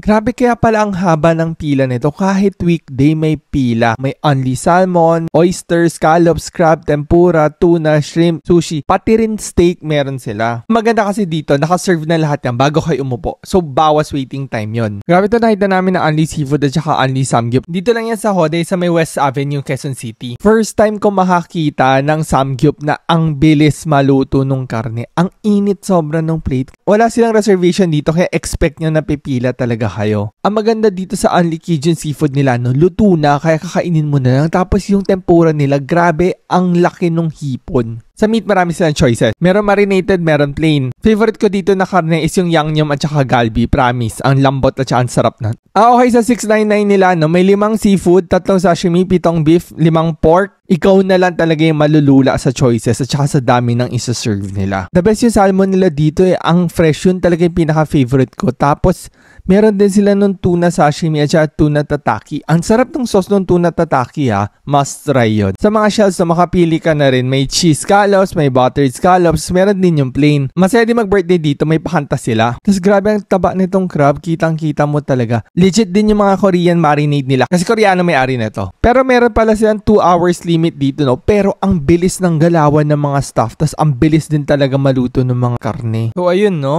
Grabe kaya pala ang haba ng pila nito. Kahit weekday may pila. May only salmon, oysters, scallops, crab, tempura, tuna, shrimp, sushi. Pati rin steak meron sila. Maganda kasi dito, nakaserve na lahat yan bago kayo umupo. So, bawas waiting time yon. Grabe to nakita namin na only seafood at saka only samgyup. Dito lang yan sa Hoday sa may West Avenue, Quezon City. First time ko makakita ng samgyup na ang bilis maluto nung karne. Ang init sobra ng plate. Wala silang reservation dito kaya expect nyo na pipila talaga kayo. Ang maganda dito sa Only Cajun Seafood nila, no, luto na kaya kakainin mo na lang. Tapos yung tempura nila, grabe ang laki ng hipon. Sa meat marami silang choices. Meron marinated, meron plain. Favorite ko dito na karne is yung yangnyeom at saka galbi, promise. Ang lambot at saka ang sarap na. Ah, okay sa 699 nila, no? May limang seafood, tatlong sashimi, pitong beef, limang pork. Ikaw na lang talaga yung malulula sa choices at saka sa dami ng isa-serve nila. The best yung salmon nila dito eh. Ang fresh yun talaga yung pinaka-favorite ko. Tapos, meron din sila nung tuna sashimi at saka tuna tataki. Ang sarap ng sauce nung tuna tataki ha. Ah. Must try yun. Sa mga shells na makapili ka na rin, may cheese ka scallops, may buttered scallops, meron din yung plain. Masaya din mag-birthday dito, may pahanta sila. Tapos grabe ang taba nitong crab, kitang-kita mo talaga. Legit din yung mga Korean marinade nila kasi Koreano may-ari nito. Pero meron pala silang 2 hours limit dito no, pero ang bilis ng galawan ng mga staff, tas ang bilis din talaga maluto ng mga karne. So ayun no,